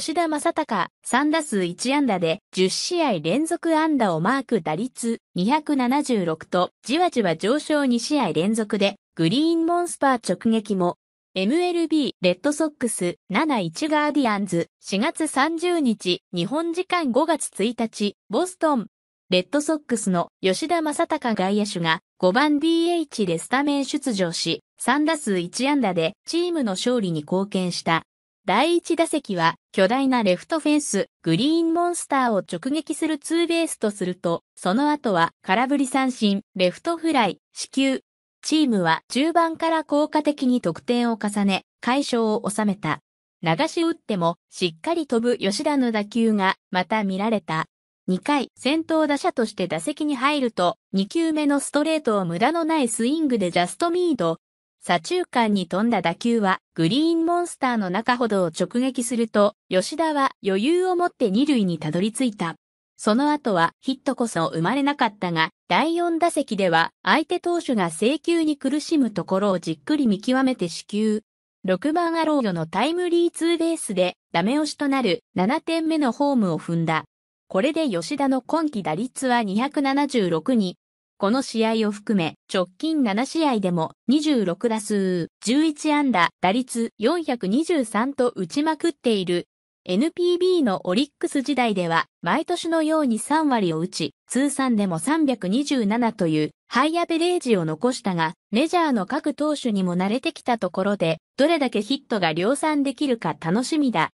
吉田正隆、3打数1安打で10試合連続安打をマーク打率276とじわじわ上昇2試合連続でグリーンモンスパー直撃も MLB レッドソックス7-1ガーディアンズ4月30日日本時間5月1日ボストンレッドソックスの吉田正隆外野手が5番 DH でスタメン出場し3打数1安打でチームの勝利に貢献した。第1打席は巨大なレフトフェンス、グリーンモンスターを直撃するツーベースとすると、その後は空振り三振、レフトフライ、死球。チームは中盤から効果的に得点を重ね、解消を収めた。流し打ってもしっかり飛ぶ吉田の打球がまた見られた。2回先頭打者として打席に入ると2球目のストレートを無駄のないスイングでジャストミード、左中間に飛んだ打球はグリーンモンスターの中ほどを直撃すると、吉田は余裕を持って二塁にたどり着いた。その後はヒットこそ生まれなかったが、第4打席では相手投手が制球に苦しむところをじっくり見極めて死球。6番アローヨのタイムリーツーベースでダメ押しとなる7点目のホームを踏んだ。これで吉田の今季打率は276にこの試合を含め、直近7試合でも26打数、11安打、打率423と打ちまくっている。NPB のオリックス時代では、毎年のように3割を打ち、通算でも327というハイアベレージを残したが、メジャーの各投手にも慣れてきたところで、どれだけヒットが量産できるか楽しみだ。